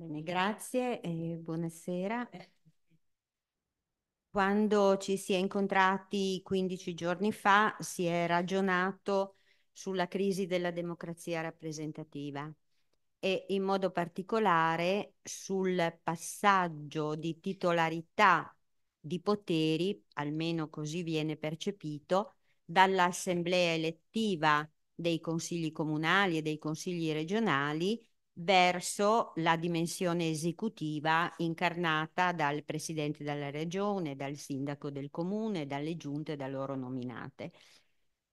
Bene, grazie e buonasera. Quando ci si è incontrati 15 giorni fa si è ragionato sulla crisi della democrazia rappresentativa e in modo particolare sul passaggio di titolarità di poteri, almeno così viene percepito, dall'assemblea elettiva dei consigli comunali e dei consigli regionali verso la dimensione esecutiva incarnata dal presidente della regione, dal sindaco del comune, dalle giunte da loro nominate.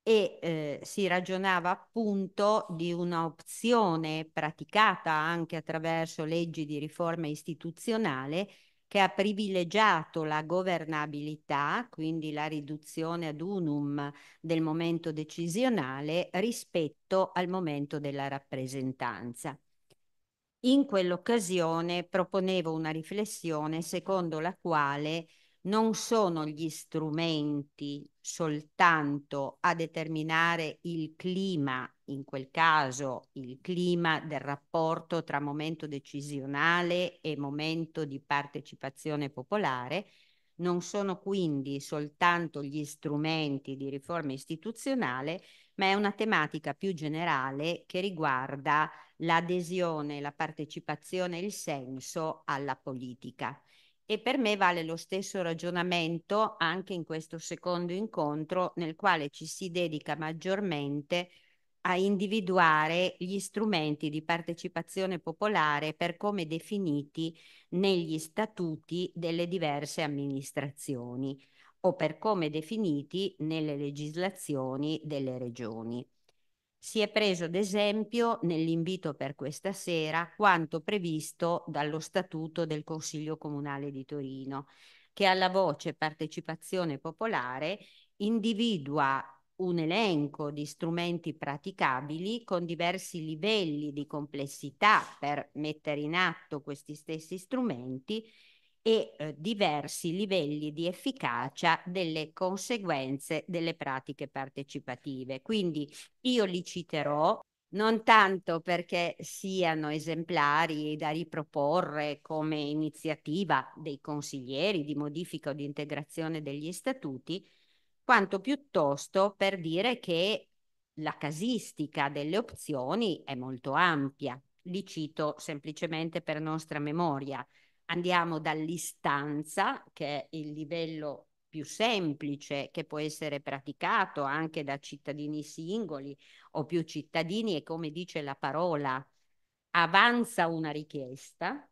E eh, si ragionava appunto di un'opzione praticata anche attraverso leggi di riforma istituzionale che ha privilegiato la governabilità, quindi la riduzione ad unum del momento decisionale rispetto al momento della rappresentanza. In quell'occasione proponevo una riflessione secondo la quale non sono gli strumenti soltanto a determinare il clima, in quel caso il clima del rapporto tra momento decisionale e momento di partecipazione popolare, non sono quindi soltanto gli strumenti di riforma istituzionale, ma è una tematica più generale che riguarda l'adesione, la partecipazione e il senso alla politica. E per me vale lo stesso ragionamento anche in questo secondo incontro nel quale ci si dedica maggiormente a individuare gli strumenti di partecipazione popolare per come definiti negli statuti delle diverse amministrazioni o per come definiti nelle legislazioni delle regioni. Si è preso ad esempio nell'invito per questa sera quanto previsto dallo Statuto del Consiglio Comunale di Torino, che alla voce partecipazione popolare individua un elenco di strumenti praticabili con diversi livelli di complessità per mettere in atto questi stessi strumenti e eh, diversi livelli di efficacia delle conseguenze delle pratiche partecipative. Quindi io li citerò non tanto perché siano esemplari da riproporre come iniziativa dei consiglieri di modifica o di integrazione degli statuti, quanto piuttosto per dire che la casistica delle opzioni è molto ampia. Li cito semplicemente per nostra memoria andiamo dall'istanza, che è il livello più semplice che può essere praticato anche da cittadini singoli o più cittadini e come dice la parola, avanza una richiesta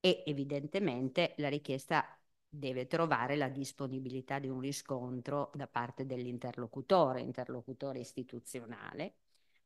e evidentemente la richiesta deve trovare la disponibilità di un riscontro da parte dell'interlocutore, interlocutore istituzionale,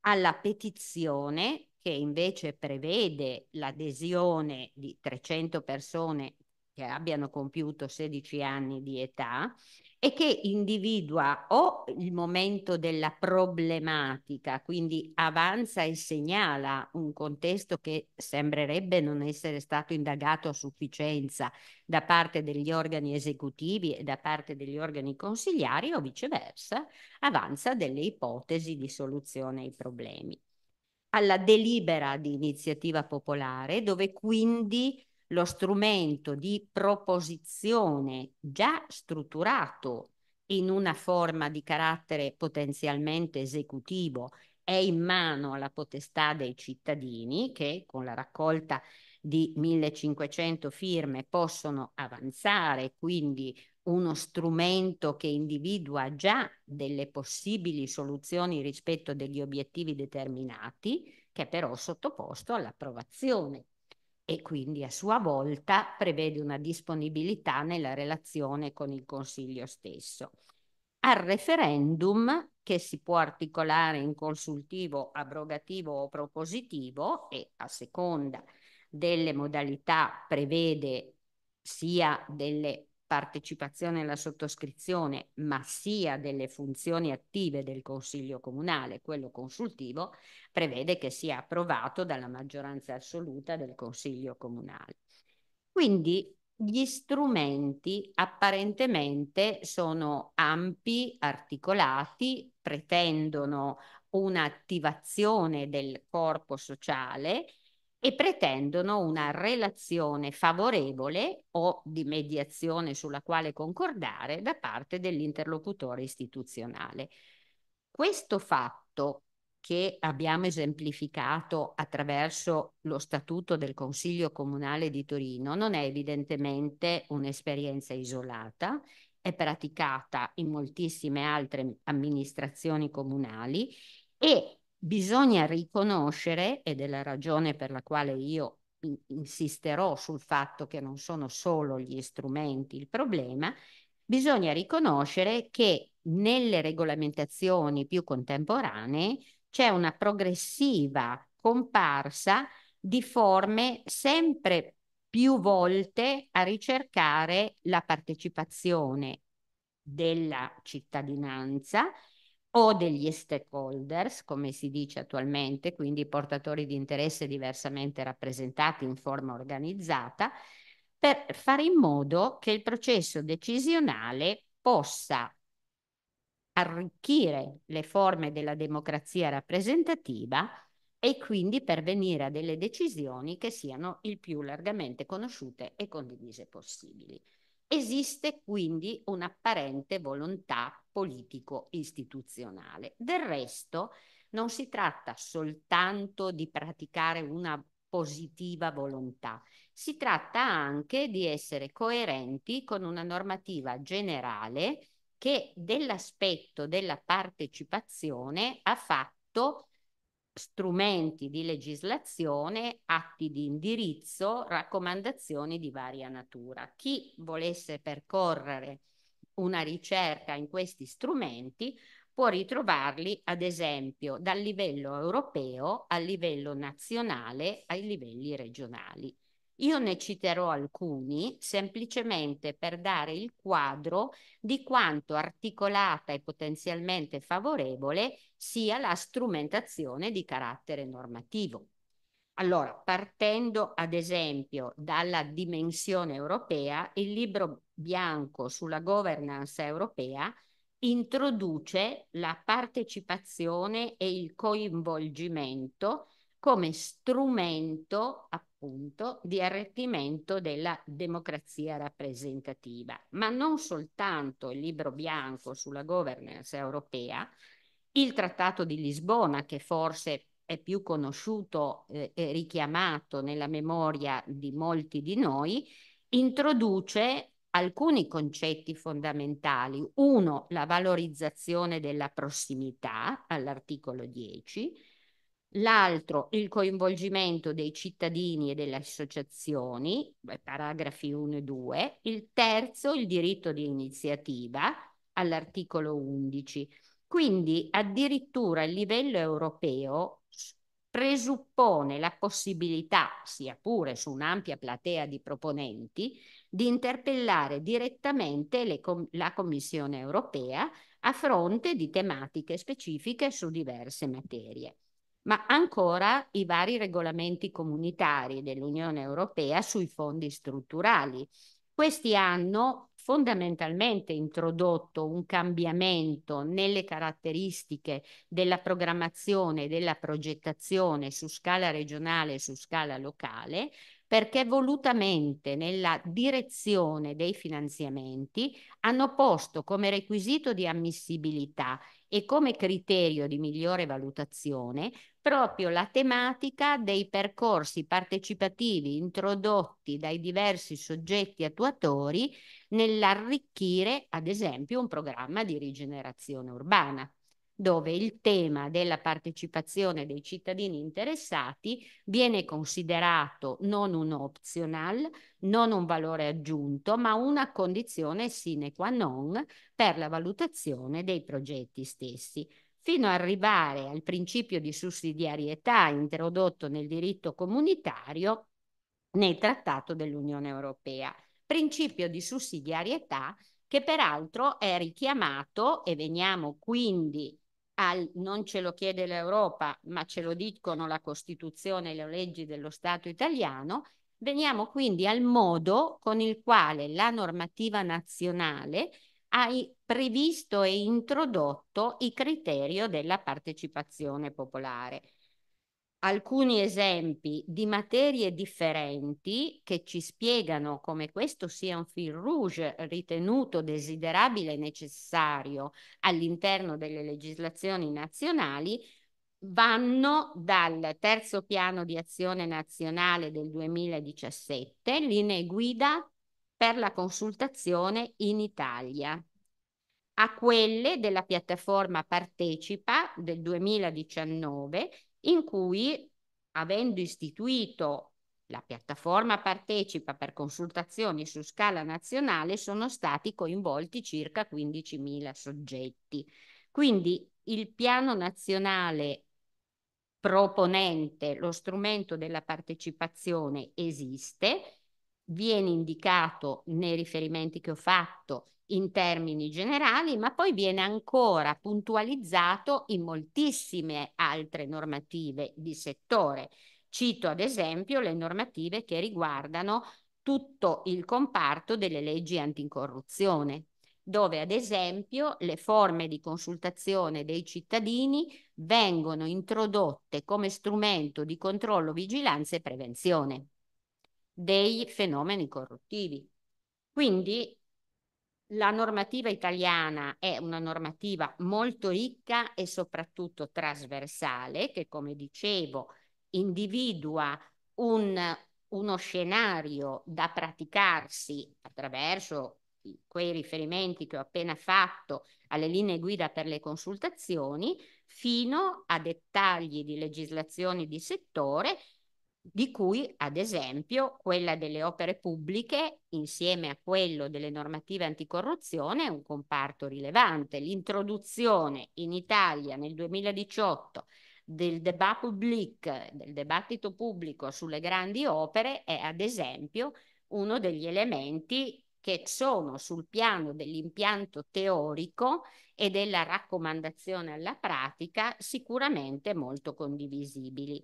alla petizione che invece prevede l'adesione di 300 persone che abbiano compiuto 16 anni di età e che individua o il momento della problematica, quindi avanza e segnala un contesto che sembrerebbe non essere stato indagato a sufficienza da parte degli organi esecutivi e da parte degli organi consigliari o viceversa, avanza delle ipotesi di soluzione ai problemi. Alla delibera di iniziativa popolare, dove quindi lo strumento di proposizione già strutturato in una forma di carattere potenzialmente esecutivo è in mano alla potestà dei cittadini che con la raccolta di 1500 firme possono avanzare quindi uno strumento che individua già delle possibili soluzioni rispetto degli obiettivi determinati, che è però sottoposto all'approvazione e quindi a sua volta prevede una disponibilità nella relazione con il Consiglio stesso. Al referendum, che si può articolare in consultivo, abrogativo o propositivo, e a seconda delle modalità prevede sia delle partecipazione alla sottoscrizione, ma sia delle funzioni attive del Consiglio Comunale, quello consultivo, prevede che sia approvato dalla maggioranza assoluta del Consiglio Comunale. Quindi gli strumenti apparentemente sono ampi, articolati, pretendono un'attivazione del corpo sociale e pretendono una relazione favorevole o di mediazione sulla quale concordare da parte dell'interlocutore istituzionale. Questo fatto che abbiamo esemplificato attraverso lo statuto del Consiglio Comunale di Torino non è evidentemente un'esperienza isolata, è praticata in moltissime altre amministrazioni comunali e bisogna riconoscere, ed è la ragione per la quale io insisterò sul fatto che non sono solo gli strumenti il problema, bisogna riconoscere che nelle regolamentazioni più contemporanee c'è una progressiva comparsa di forme sempre più volte a ricercare la partecipazione della cittadinanza o degli stakeholders, come si dice attualmente, quindi portatori di interesse diversamente rappresentati in forma organizzata, per fare in modo che il processo decisionale possa arricchire le forme della democrazia rappresentativa e quindi pervenire a delle decisioni che siano il più largamente conosciute e condivise possibili. Esiste quindi un'apparente volontà politico-istituzionale. Del resto non si tratta soltanto di praticare una positiva volontà, si tratta anche di essere coerenti con una normativa generale che dell'aspetto della partecipazione ha fatto strumenti di legislazione, atti di indirizzo, raccomandazioni di varia natura. Chi volesse percorrere una ricerca in questi strumenti può ritrovarli, ad esempio, dal livello europeo al livello nazionale ai livelli regionali. Io ne citerò alcuni semplicemente per dare il quadro di quanto articolata e potenzialmente favorevole sia la strumentazione di carattere normativo. Allora, partendo ad esempio dalla dimensione europea, il libro bianco sulla governance europea introduce la partecipazione e il coinvolgimento come strumento appunto di arricchimento della democrazia rappresentativa, ma non soltanto il libro bianco sulla governance europea, il trattato di Lisbona che forse è più conosciuto eh, e richiamato nella memoria di molti di noi, introduce alcuni concetti fondamentali. Uno, la valorizzazione della prossimità all'articolo 10 l'altro il coinvolgimento dei cittadini e delle associazioni, paragrafi 1 e 2, il terzo il diritto di iniziativa all'articolo 11. Quindi addirittura il livello europeo presuppone la possibilità, sia pure su un'ampia platea di proponenti, di interpellare direttamente com- la Commissione europea a fronte di tematiche specifiche su diverse materie ma ancora i vari regolamenti comunitari dell'Unione Europea sui fondi strutturali. Questi hanno fondamentalmente introdotto un cambiamento nelle caratteristiche della programmazione e della progettazione su scala regionale e su scala locale, perché volutamente nella direzione dei finanziamenti hanno posto come requisito di ammissibilità e come criterio di migliore valutazione proprio la tematica dei percorsi partecipativi introdotti dai diversi soggetti attuatori nell'arricchire, ad esempio, un programma di rigenerazione urbana dove il tema della partecipazione dei cittadini interessati viene considerato non un optional, non un valore aggiunto, ma una condizione sine qua non per la valutazione dei progetti stessi fino ad arrivare al principio di sussidiarietà introdotto nel diritto comunitario nel Trattato dell'Unione Europea. Principio di sussidiarietà che peraltro è richiamato e veniamo quindi al non ce lo chiede l'Europa, ma ce lo dicono la Costituzione e le leggi dello Stato italiano, veniamo quindi al modo con il quale la normativa nazionale hai previsto e introdotto i criteri della partecipazione popolare. Alcuni esempi di materie differenti che ci spiegano come questo sia un fil rouge ritenuto desiderabile e necessario all'interno delle legislazioni nazionali vanno dal terzo piano di azione nazionale del 2017, linee guida per la consultazione in Italia. A quelle della piattaforma Partecipa del 2019, in cui, avendo istituito la piattaforma Partecipa per consultazioni su scala nazionale, sono stati coinvolti circa 15.000 soggetti. Quindi il piano nazionale proponente, lo strumento della partecipazione esiste, viene indicato nei riferimenti che ho fatto in termini generali, ma poi viene ancora puntualizzato in moltissime altre normative di settore. Cito ad esempio le normative che riguardano tutto il comparto delle leggi anticorruzione, dove ad esempio le forme di consultazione dei cittadini vengono introdotte come strumento di controllo, vigilanza e prevenzione dei fenomeni corruttivi. Quindi la normativa italiana è una normativa molto ricca e soprattutto trasversale che, come dicevo, individua un, uno scenario da praticarsi attraverso quei riferimenti che ho appena fatto alle linee guida per le consultazioni, fino a dettagli di legislazioni di settore di cui ad esempio quella delle opere pubbliche insieme a quello delle normative anticorruzione è un comparto rilevante. L'introduzione in Italia nel 2018 del débat public, del dibattito pubblico sulle grandi opere è ad esempio uno degli elementi che sono sul piano dell'impianto teorico e della raccomandazione alla pratica sicuramente molto condivisibili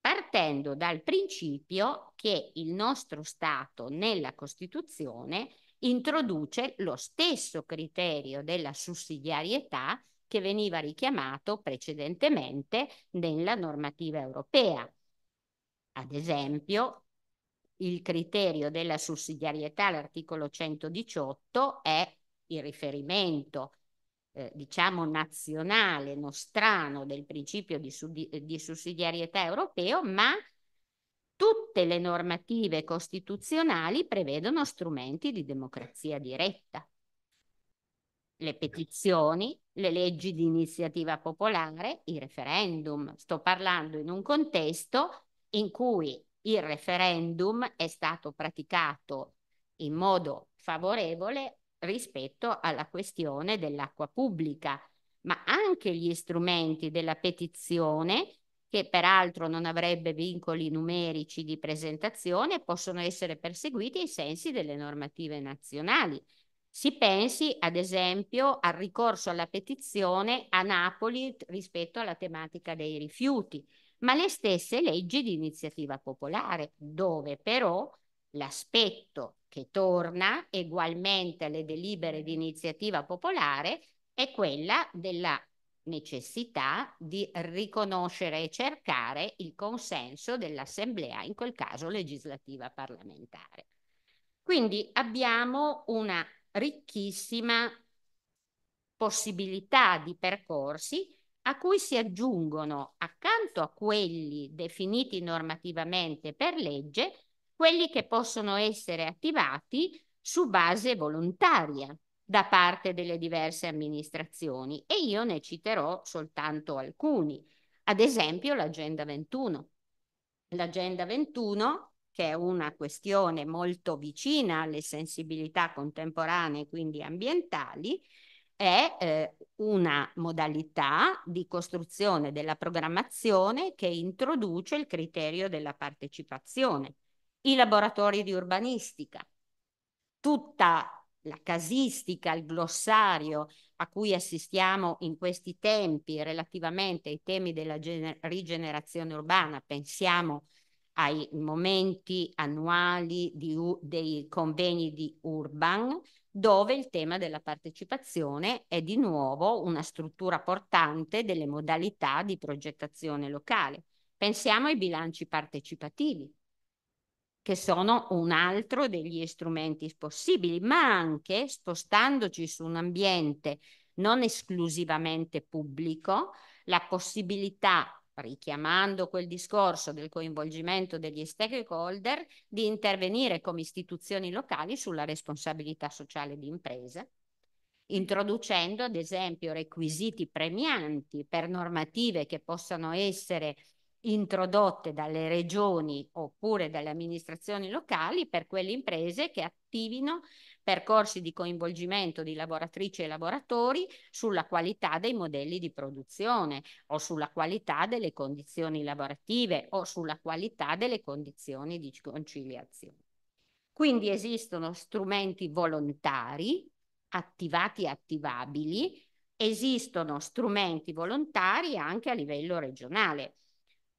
partendo dal principio che il nostro Stato nella Costituzione introduce lo stesso criterio della sussidiarietà che veniva richiamato precedentemente nella normativa europea. Ad esempio, il criterio della sussidiarietà, l'articolo 118, è il riferimento eh, diciamo nazionale, nostrano del principio di, eh, di sussidiarietà europeo, ma tutte le normative costituzionali prevedono strumenti di democrazia diretta. Le petizioni, le leggi di iniziativa popolare, i referendum. Sto parlando in un contesto in cui il referendum è stato praticato in modo favorevole rispetto alla questione dell'acqua pubblica, ma anche gli strumenti della petizione, che peraltro non avrebbe vincoli numerici di presentazione, possono essere perseguiti ai sensi delle normative nazionali. Si pensi ad esempio al ricorso alla petizione a Napoli rispetto alla tematica dei rifiuti, ma le stesse leggi di iniziativa popolare, dove però L'aspetto che torna egualmente alle delibere di iniziativa popolare è quella della necessità di riconoscere e cercare il consenso dell'Assemblea, in quel caso legislativa parlamentare. Quindi abbiamo una ricchissima possibilità di percorsi a cui si aggiungono, accanto a quelli definiti normativamente per legge, quelli che possono essere attivati su base volontaria da parte delle diverse amministrazioni e io ne citerò soltanto alcuni, ad esempio l'Agenda 21. L'Agenda 21, che è una questione molto vicina alle sensibilità contemporanee, quindi ambientali, è eh, una modalità di costruzione della programmazione che introduce il criterio della partecipazione i laboratori di urbanistica, tutta la casistica, il glossario a cui assistiamo in questi tempi relativamente ai temi della rigenerazione urbana, pensiamo ai momenti annuali di, dei convegni di Urban, dove il tema della partecipazione è di nuovo una struttura portante delle modalità di progettazione locale. Pensiamo ai bilanci partecipativi, che sono un altro degli strumenti possibili, ma anche spostandoci su un ambiente non esclusivamente pubblico, la possibilità richiamando quel discorso del coinvolgimento degli stakeholder, di intervenire come istituzioni locali sulla responsabilità sociale di impresa, introducendo ad esempio requisiti premianti per normative che possano essere introdotte dalle regioni oppure dalle amministrazioni locali per quelle imprese che attivino percorsi di coinvolgimento di lavoratrici e lavoratori sulla qualità dei modelli di produzione o sulla qualità delle condizioni lavorative o sulla qualità delle condizioni di conciliazione. Quindi esistono strumenti volontari, attivati e attivabili, esistono strumenti volontari anche a livello regionale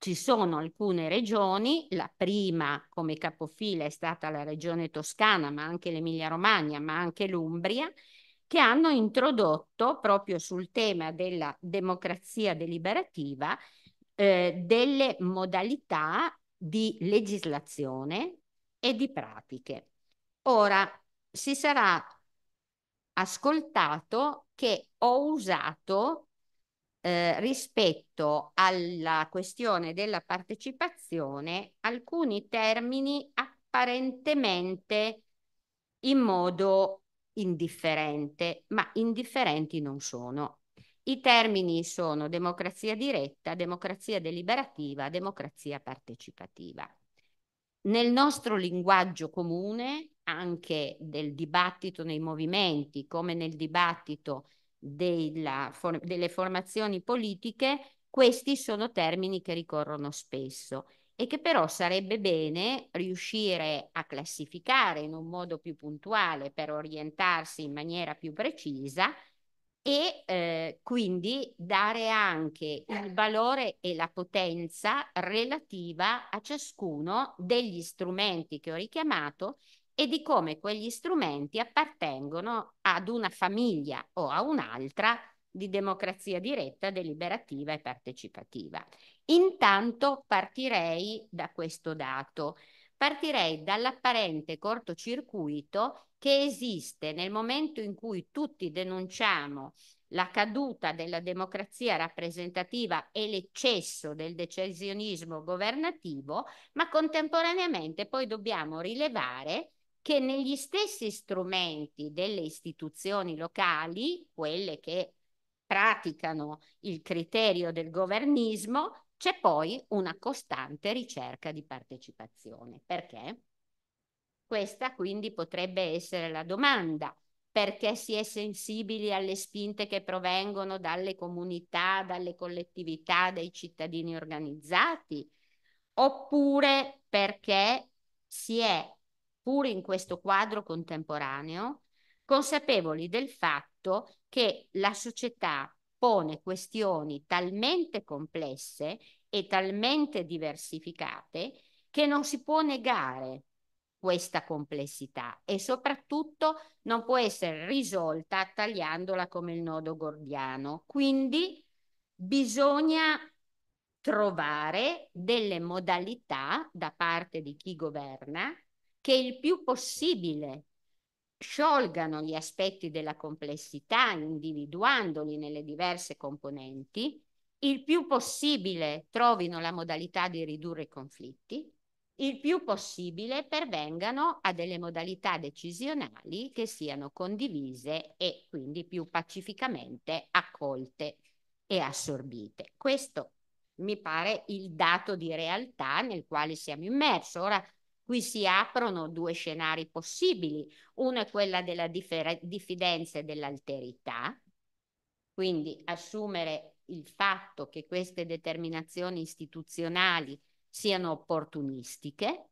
ci sono alcune regioni, la prima come capofila è stata la regione toscana, ma anche l'Emilia-Romagna, ma anche l'Umbria, che hanno introdotto proprio sul tema della democrazia deliberativa eh, delle modalità di legislazione e di pratiche. Ora si sarà ascoltato che ho usato eh, rispetto alla questione della partecipazione alcuni termini apparentemente in modo indifferente, ma indifferenti non sono. I termini sono democrazia diretta, democrazia deliberativa, democrazia partecipativa. Nel nostro linguaggio comune, anche del dibattito nei movimenti, come nel dibattito della, for, delle formazioni politiche, questi sono termini che ricorrono spesso e che però sarebbe bene riuscire a classificare in un modo più puntuale per orientarsi in maniera più precisa e eh, quindi dare anche il valore e la potenza relativa a ciascuno degli strumenti che ho richiamato e di come quegli strumenti appartengono ad una famiglia o a un'altra di democrazia diretta, deliberativa e partecipativa. Intanto partirei da questo dato. Partirei dall'apparente cortocircuito che esiste nel momento in cui tutti denunciamo la caduta della democrazia rappresentativa e l'eccesso del decisionismo governativo, ma contemporaneamente poi dobbiamo rilevare che negli stessi strumenti delle istituzioni locali, quelle che praticano il criterio del governismo, c'è poi una costante ricerca di partecipazione. Perché? Questa quindi potrebbe essere la domanda. Perché si è sensibili alle spinte che provengono dalle comunità, dalle collettività, dai cittadini organizzati? Oppure perché si è pur in questo quadro contemporaneo, consapevoli del fatto che la società pone questioni talmente complesse e talmente diversificate che non si può negare questa complessità e soprattutto non può essere risolta tagliandola come il nodo gordiano. Quindi bisogna trovare delle modalità da parte di chi governa che il più possibile sciolgano gli aspetti della complessità, individuandoli nelle diverse componenti, il più possibile trovino la modalità di ridurre i conflitti, il più possibile pervengano a delle modalità decisionali che siano condivise e quindi più pacificamente accolte e assorbite. Questo mi pare il dato di realtà nel quale siamo immersi. Ora Qui si aprono due scenari possibili. Uno è quello della diffidenza e dell'alterità, quindi assumere il fatto che queste determinazioni istituzionali siano opportunistiche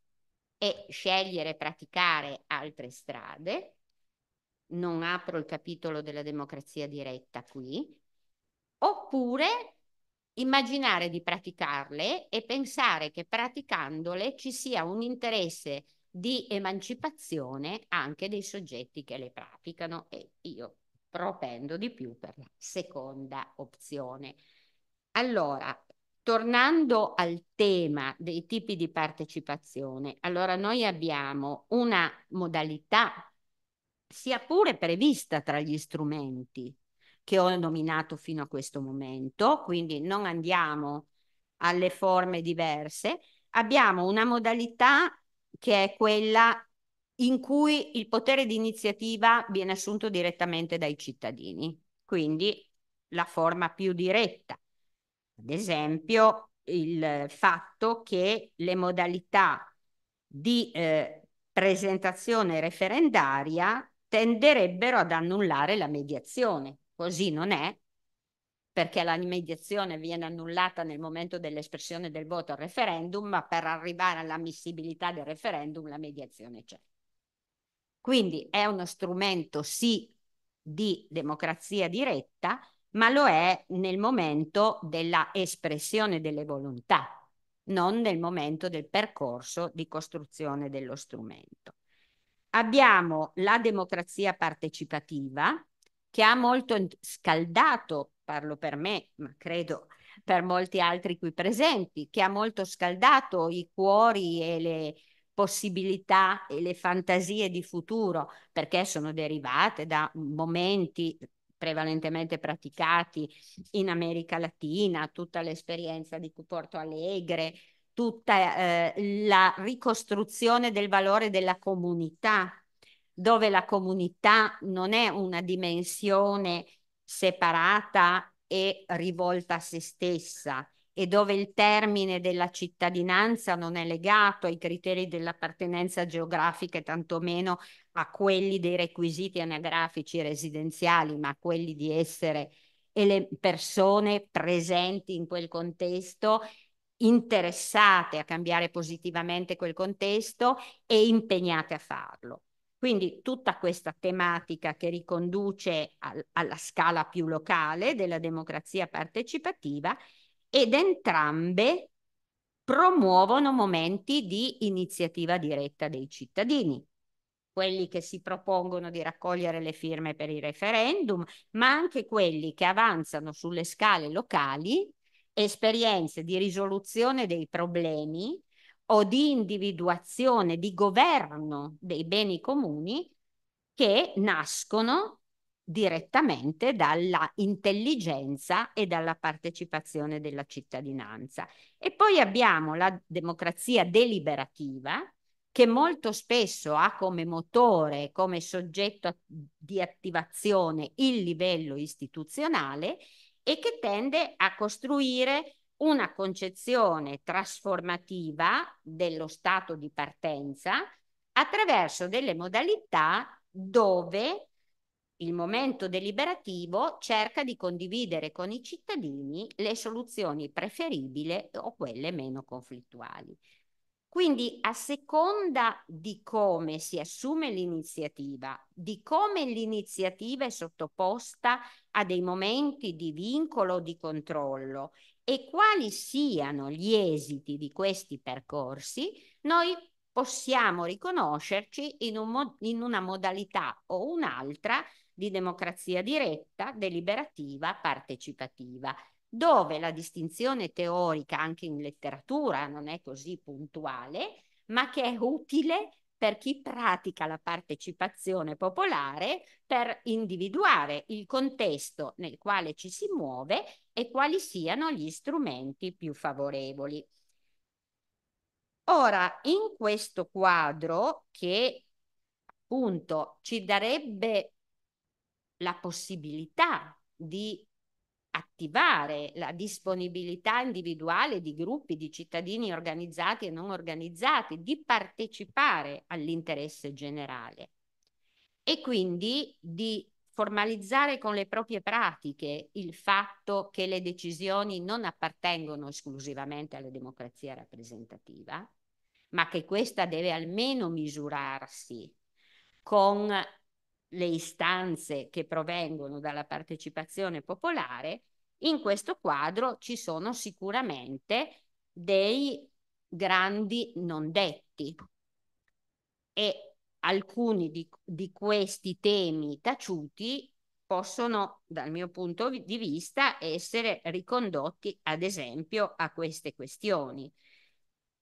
e scegliere e praticare altre strade. Non apro il capitolo della democrazia diretta qui. Oppure immaginare di praticarle e pensare che praticandole ci sia un interesse di emancipazione anche dei soggetti che le praticano e io propendo di più per la seconda opzione. Allora, tornando al tema dei tipi di partecipazione, allora noi abbiamo una modalità sia pure prevista tra gli strumenti che ho nominato fino a questo momento, quindi non andiamo alle forme diverse, abbiamo una modalità che è quella in cui il potere di iniziativa viene assunto direttamente dai cittadini, quindi la forma più diretta. Ad esempio, il fatto che le modalità di eh, presentazione referendaria tenderebbero ad annullare la mediazione, Così non è, perché la mediazione viene annullata nel momento dell'espressione del voto al referendum, ma per arrivare all'ammissibilità del referendum la mediazione c'è. Quindi è uno strumento sì di democrazia diretta, ma lo è nel momento della espressione delle volontà, non nel momento del percorso di costruzione dello strumento. Abbiamo la democrazia partecipativa, che ha molto scaldato, parlo per me, ma credo per molti altri qui presenti, che ha molto scaldato i cuori e le possibilità e le fantasie di futuro, perché sono derivate da momenti prevalentemente praticati in America Latina, tutta l'esperienza di Porto Alegre, tutta eh, la ricostruzione del valore della comunità dove la comunità non è una dimensione separata e rivolta a se stessa e dove il termine della cittadinanza non è legato ai criteri dell'appartenenza geografica e tantomeno a quelli dei requisiti anagrafici residenziali, ma a quelli di essere e persone presenti in quel contesto interessate a cambiare positivamente quel contesto e impegnate a farlo. Quindi tutta questa tematica che riconduce al, alla scala più locale della democrazia partecipativa ed entrambe promuovono momenti di iniziativa diretta dei cittadini, quelli che si propongono di raccogliere le firme per il referendum, ma anche quelli che avanzano sulle scale locali esperienze di risoluzione dei problemi o di individuazione, di governo dei beni comuni che nascono direttamente dalla intelligenza e dalla partecipazione della cittadinanza. E poi abbiamo la democrazia deliberativa, che molto spesso ha come motore, come soggetto di attivazione il livello istituzionale e che tende a costruire una concezione trasformativa dello stato di partenza attraverso delle modalità dove il momento deliberativo cerca di condividere con i cittadini le soluzioni preferibili o quelle meno conflittuali. Quindi a seconda di come si assume l'iniziativa, di come l'iniziativa è sottoposta a dei momenti di vincolo o di controllo e quali siano gli esiti di questi percorsi, noi possiamo riconoscerci in, un, in una modalità o un'altra di democrazia diretta, deliberativa, partecipativa dove la distinzione teorica anche in letteratura non è così puntuale, ma che è utile per chi pratica la partecipazione popolare per individuare il contesto nel quale ci si muove e quali siano gli strumenti più favorevoli. Ora, in questo quadro che appunto ci darebbe la possibilità di attivare la disponibilità individuale di gruppi di cittadini organizzati e non organizzati di partecipare all'interesse generale e quindi di formalizzare con le proprie pratiche il fatto che le decisioni non appartengono esclusivamente alla democrazia rappresentativa, ma che questa deve almeno misurarsi con le istanze che provengono dalla partecipazione popolare in questo quadro ci sono sicuramente dei grandi non detti e alcuni di, di questi temi taciuti possono, dal mio punto di vista, essere ricondotti, ad esempio, a queste questioni.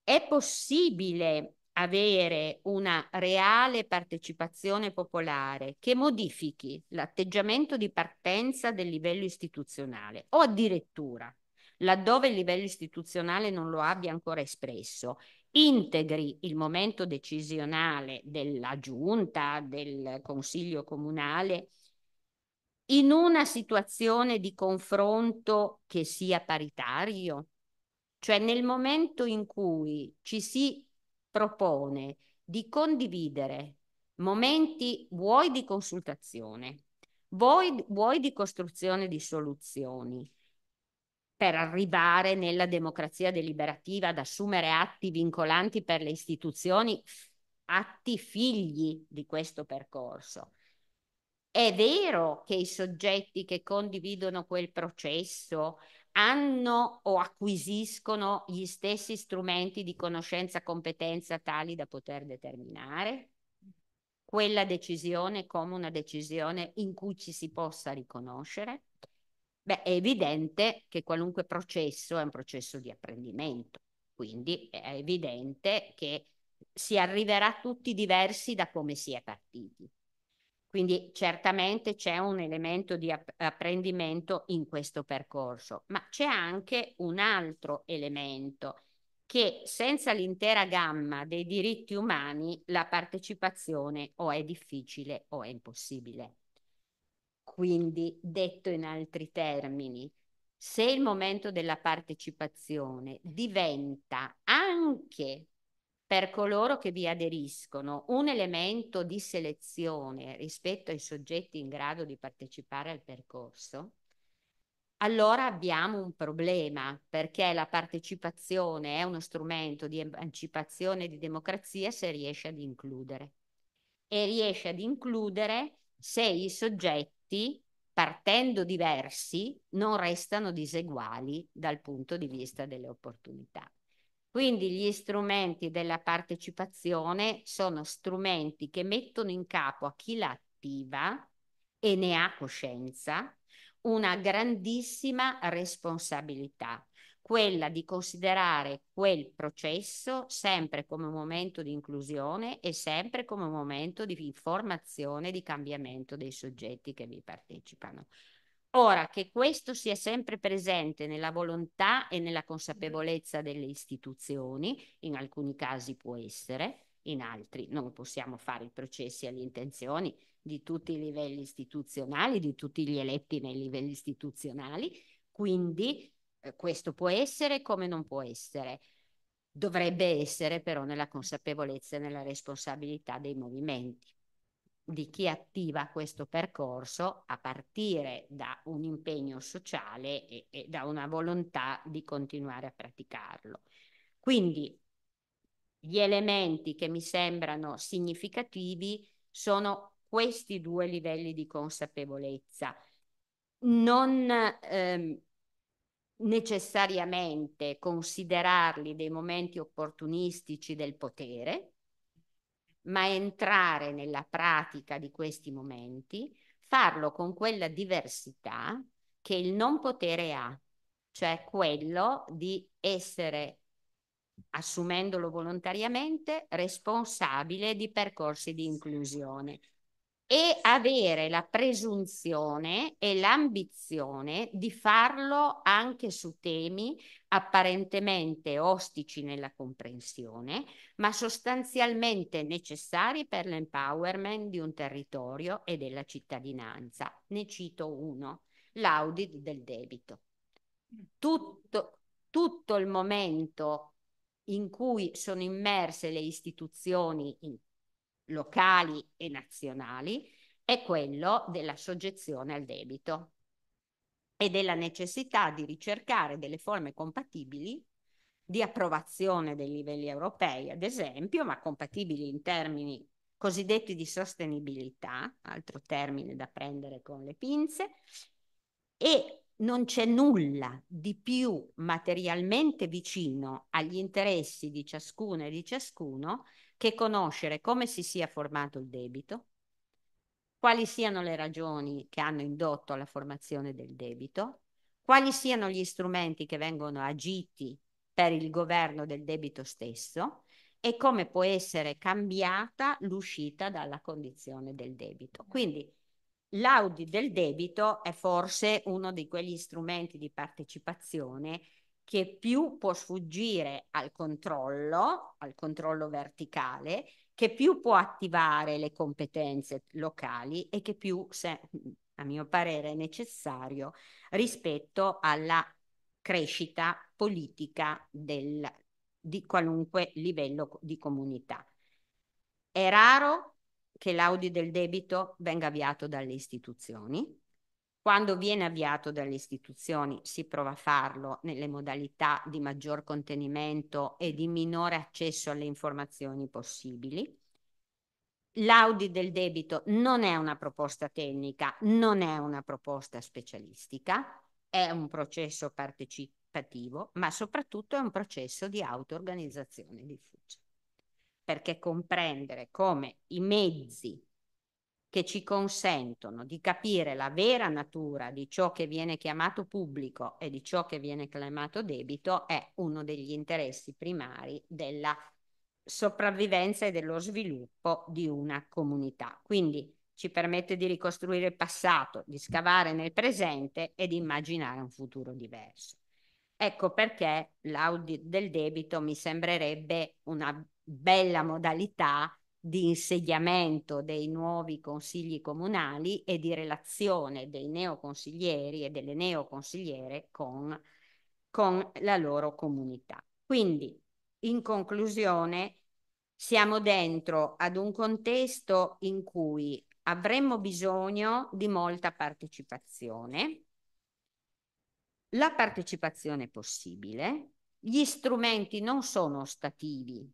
È possibile avere una reale partecipazione popolare che modifichi l'atteggiamento di partenza del livello istituzionale o addirittura, laddove il livello istituzionale non lo abbia ancora espresso, integri il momento decisionale della giunta, del consiglio comunale, in una situazione di confronto che sia paritario, cioè nel momento in cui ci si propone di condividere momenti vuoi di consultazione, vuoi, vuoi di costruzione di soluzioni per arrivare nella democrazia deliberativa ad assumere atti vincolanti per le istituzioni, atti figli di questo percorso. È vero che i soggetti che condividono quel processo hanno o acquisiscono gli stessi strumenti di conoscenza e competenza tali da poter determinare quella decisione come una decisione in cui ci si possa riconoscere? Beh, è evidente che qualunque processo è un processo di apprendimento, quindi è evidente che si arriverà tutti diversi da come si è partiti. Quindi certamente c'è un elemento di app- apprendimento in questo percorso, ma c'è anche un altro elemento che senza l'intera gamma dei diritti umani la partecipazione o è difficile o è impossibile. Quindi, detto in altri termini, se il momento della partecipazione diventa anche per coloro che vi aderiscono un elemento di selezione rispetto ai soggetti in grado di partecipare al percorso, allora abbiamo un problema perché la partecipazione è uno strumento di emancipazione e di democrazia se riesce ad includere. E riesce ad includere se i soggetti, partendo diversi, non restano diseguali dal punto di vista delle opportunità. Quindi gli strumenti della partecipazione sono strumenti che mettono in capo a chi la attiva e ne ha coscienza una grandissima responsabilità, quella di considerare quel processo sempre come un momento di inclusione e sempre come un momento di formazione, di cambiamento dei soggetti che vi partecipano. Ora, che questo sia sempre presente nella volontà e nella consapevolezza delle istituzioni, in alcuni casi può essere, in altri non possiamo fare i processi alle intenzioni di tutti i livelli istituzionali, di tutti gli eletti nei livelli istituzionali, quindi eh, questo può essere come non può essere. Dovrebbe essere però nella consapevolezza e nella responsabilità dei movimenti di chi attiva questo percorso a partire da un impegno sociale e, e da una volontà di continuare a praticarlo. Quindi gli elementi che mi sembrano significativi sono questi due livelli di consapevolezza. Non ehm, necessariamente considerarli dei momenti opportunistici del potere, ma entrare nella pratica di questi momenti, farlo con quella diversità che il non potere ha, cioè quello di essere, assumendolo volontariamente, responsabile di percorsi di inclusione e avere la presunzione e l'ambizione di farlo anche su temi apparentemente ostici nella comprensione, ma sostanzialmente necessari per l'empowerment di un territorio e della cittadinanza. Ne cito uno, l'audit del debito. Tutto, tutto il momento in cui sono immerse le istituzioni in locali e nazionali è quello della soggezione al debito e della necessità di ricercare delle forme compatibili di approvazione dei livelli europei, ad esempio, ma compatibili in termini cosiddetti di sostenibilità, altro termine da prendere con le pinze, e non c'è nulla di più materialmente vicino agli interessi di ciascuno e di ciascuno che conoscere come si sia formato il debito, quali siano le ragioni che hanno indotto alla formazione del debito, quali siano gli strumenti che vengono agiti per il governo del debito stesso e come può essere cambiata l'uscita dalla condizione del debito. Quindi l'audit del debito è forse uno di quegli strumenti di partecipazione che più può sfuggire al controllo, al controllo verticale, che più può attivare le competenze locali e che più, se, a mio parere, è necessario rispetto alla crescita politica del, di qualunque livello di comunità. È raro che l'audio del debito venga avviato dalle istituzioni, quando viene avviato dalle istituzioni si prova a farlo nelle modalità di maggior contenimento e di minore accesso alle informazioni possibili. L'audit del debito non è una proposta tecnica, non è una proposta specialistica, è un processo partecipativo, ma soprattutto è un processo di auto-organizzazione diffusa. Perché comprendere come i mezzi che ci consentono di capire la vera natura di ciò che viene chiamato pubblico e di ciò che viene chiamato debito è uno degli interessi primari della sopravvivenza e dello sviluppo di una comunità. Quindi ci permette di ricostruire il passato, di scavare nel presente e di immaginare un futuro diverso. Ecco perché l'audit del debito mi sembrerebbe una bella modalità di insediamento dei nuovi consigli comunali e di relazione dei neoconsiglieri e delle neoconsigliere con, con la loro comunità. Quindi, in conclusione, siamo dentro ad un contesto in cui avremmo bisogno di molta partecipazione, la partecipazione possibile, gli strumenti non sono ostativi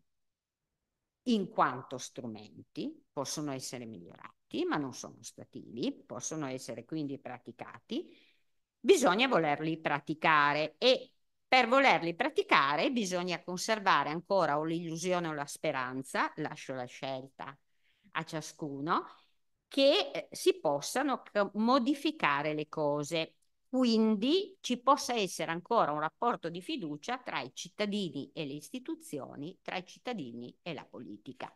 in quanto strumenti, possono essere migliorati, ma non sono stativi, possono essere quindi praticati, bisogna volerli praticare e per volerli praticare bisogna conservare ancora o l'illusione o la speranza, lascio la scelta a ciascuno, che eh, si possano modificare le cose quindi ci possa essere ancora un rapporto di fiducia tra i cittadini e le istituzioni, tra i cittadini e la politica.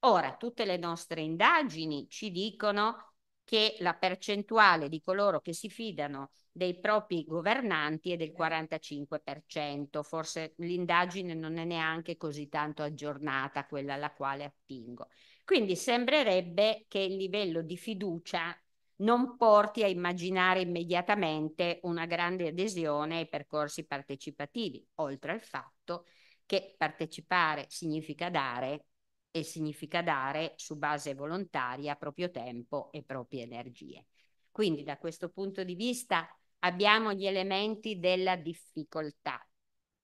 Ora, tutte le nostre indagini ci dicono che la percentuale di coloro che si fidano dei propri governanti è del 45%, forse l'indagine non è neanche così tanto aggiornata quella alla quale attingo. Quindi sembrerebbe che il livello di fiducia non porti a immaginare immediatamente una grande adesione ai percorsi partecipativi, oltre al fatto che partecipare significa dare e significa dare su base volontaria proprio tempo e proprie energie. Quindi da questo punto di vista abbiamo gli elementi della difficoltà,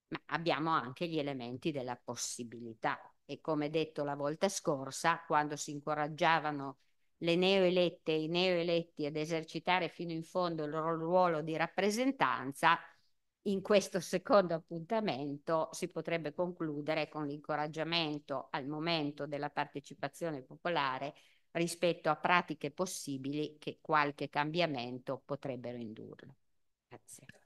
ma abbiamo anche gli elementi della possibilità. E come detto la volta scorsa, quando si incoraggiavano le neoelette e i neoeletti ad esercitare fino in fondo il loro ruolo di rappresentanza, in questo secondo appuntamento si potrebbe concludere con l'incoraggiamento al momento della partecipazione popolare rispetto a pratiche possibili che qualche cambiamento potrebbero indurre. Grazie.